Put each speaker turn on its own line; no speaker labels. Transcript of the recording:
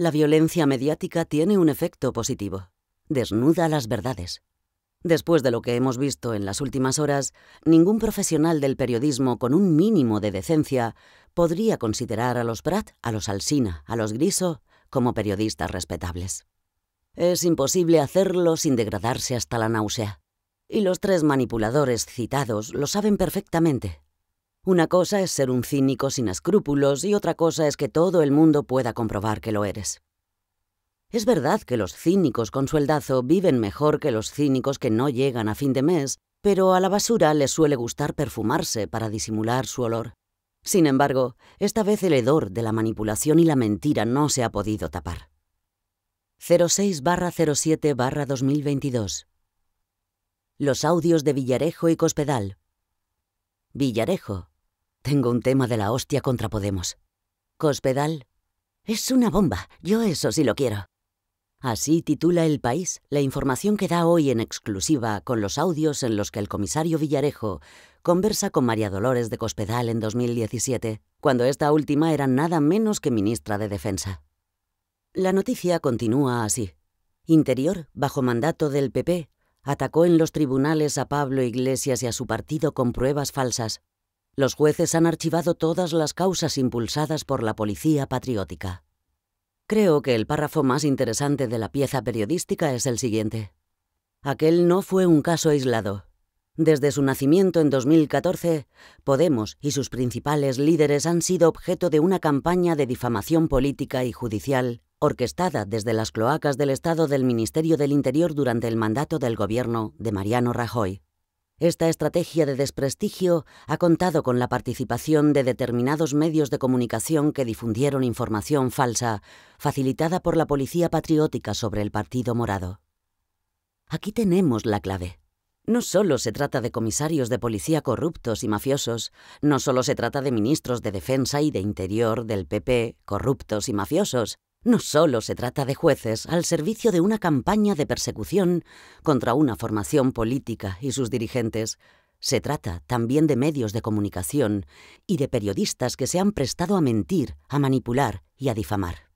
La violencia mediática tiene un efecto positivo. Desnuda las verdades. Después de lo que hemos visto en las últimas horas, ningún profesional del periodismo con un mínimo de decencia podría considerar a los Pratt, a los Alsina, a los Griso como periodistas respetables. Es imposible hacerlo sin degradarse hasta la náusea. Y los tres manipuladores citados lo saben perfectamente. Una cosa es ser un cínico sin escrúpulos y otra cosa es que todo el mundo pueda comprobar que lo eres. Es verdad que los cínicos con sueldazo viven mejor que los cínicos que no llegan a fin de mes, pero a la basura les suele gustar perfumarse para disimular su olor. Sin embargo, esta vez el hedor de la manipulación y la mentira no se ha podido tapar. 06-07-2022 Los audios de Villarejo y Cospedal Villarejo, tengo un tema de la hostia contra Podemos. Cospedal. Es una bomba, yo eso sí lo quiero. Así titula El País la información que da hoy en exclusiva con los audios en los que el comisario Villarejo conversa con María Dolores de Cospedal en 2017, cuando esta última era nada menos que ministra de Defensa. La noticia continúa así. Interior, bajo mandato del PP, atacó en los tribunales a Pablo Iglesias y a su partido con pruebas falsas, los jueces han archivado todas las causas impulsadas por la policía patriótica. Creo que el párrafo más interesante de la pieza periodística es el siguiente. Aquel no fue un caso aislado. Desde su nacimiento en 2014, Podemos y sus principales líderes han sido objeto de una campaña de difamación política y judicial orquestada desde las cloacas del Estado del Ministerio del Interior durante el mandato del gobierno de Mariano Rajoy. Esta estrategia de desprestigio ha contado con la participación de determinados medios de comunicación que difundieron información falsa, facilitada por la policía patriótica sobre el Partido Morado. Aquí tenemos la clave. No solo se trata de comisarios de policía corruptos y mafiosos, no solo se trata de ministros de defensa y de interior del PP corruptos y mafiosos, no solo se trata de jueces al servicio de una campaña de persecución contra una formación política y sus dirigentes, se trata también de medios de comunicación y de periodistas que se han prestado a mentir, a manipular y a difamar.